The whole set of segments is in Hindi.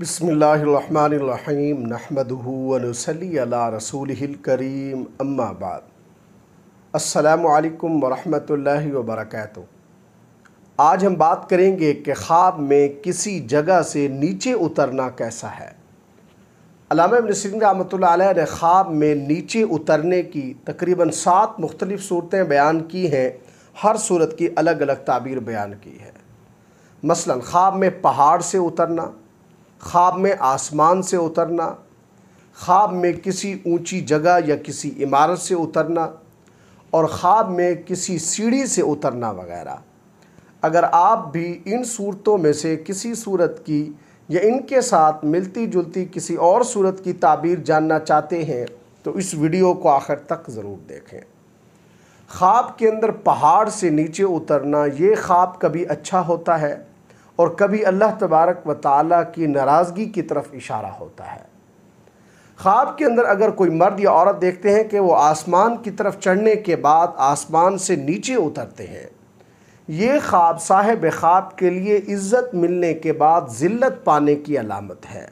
बसमीम नहमदूनसली रसूल करीम अम्माबाद असलकम वरहमल वबरक आज हम बात करेंगे कि ख्वाब में किसी जगह से नीचे उतरना कैसा है अलामा इबन रहमत ने ख्वाब में नीचे उतरने की तकरीबन सात मुख्तलिफ़ सूरतें बयान की हैं हर सूरत की अलग अलग ताबीर बयान की है मसलन ख्वाब में पहाड़ से उतरना ख्वाब में आसमान से उतरना ख्वाब में किसी ऊंची जगह या किसी इमारत से उतरना और ख्वाब में किसी सीढ़ी से उतरना वगैरह अगर आप भी इन सूरतों में से किसी सूरत की या इनके साथ मिलती जुलती किसी और सूरत की ताबीर जानना चाहते हैं तो इस वीडियो को आखिर तक ज़रूर देखें ख्वाब के अंदर पहाड़ से नीचे उतरना ये ख्वाब कभी अच्छा होता है और कभी अल्लाह तबारक व ताली की नाराज़गी की तरफ इशारा होता है ख्वाब के अंदर अगर कोई मर्द या औरत देखते हैं कि वो आसमान की तरफ चढ़ने के बाद आसमान से नीचे उतरते हैं ये ख्वाब साहेब ख्वाब के लिए इज़्ज़त मिलने के बाद ज़िल्लत पाने की अलामत है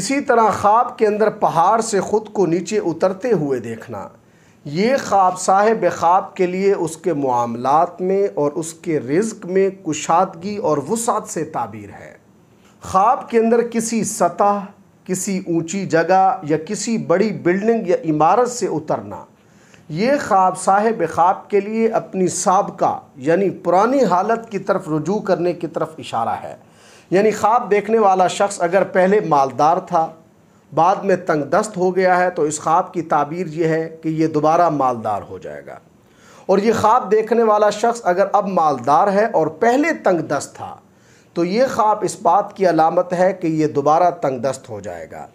इसी तरह ख्वाब के अंदर पहाड़ से ख़ुद को नीचे उतरते हुए देखना ये ख्वाब साहेब ख्वाब के लिए उसके मामलात में और उसके रिज्क में कुशादगी और वसात से ताबीर है ख्वाब के अंदर किसी सतह किसी ऊंची जगह या किसी बड़ी बिल्डिंग या इमारत से उतरना ये ख्वाब साहेब ख्वाब के लिए अपनी सबका यानी पुरानी हालत की तरफ रुजू करने की तरफ इशारा है यानी ख्वाब देखने वाला शख्स अगर पहले मालदार था बाद में तंग दस्त हो गया है तो इस ख्वाब की ताबीर यह है कि ये दोबारा मालदार हो जाएगा और ये ख्वाब देखने वाला शख्स अगर अब मालदार है और पहले तंग दस्त था तो ये ख्वाब इस बात की अलामत है कि ये दोबारा तंग दस्त हो जाएगा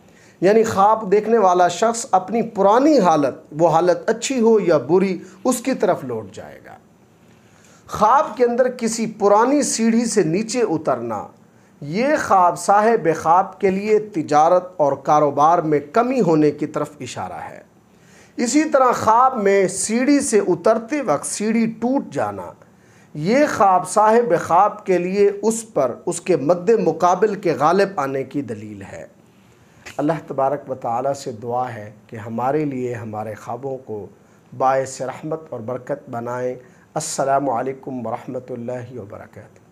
यानी ख्वाब देखने वाला शख्स अपनी पुरानी हालत वो हालत अच्छी हो या बुरी उसकी तरफ लौट जाएगा ख्वाब के अंदर किसी पुरानी सीढ़ी से नीचे उतरना ये ख्वाब साहेब ख्वाब के लिए तिजारत और कारोबार में कमी होने की तरफ इशारा है इसी तरह ख्वाब में सीढ़ी से उतरते वक्त सीढ़ी टूट जाना ये ख्वाब साहेब ख्वाब के लिए उस पर उसके मद्द मुकाबल के गालिब आने की दलील है अल्लाह तबारक व ताली से दुआ है कि हमारे लिए हमारे ख्वाबों को बायस रहमत और बरकत बनाएँ असलकम वरहमल वर्का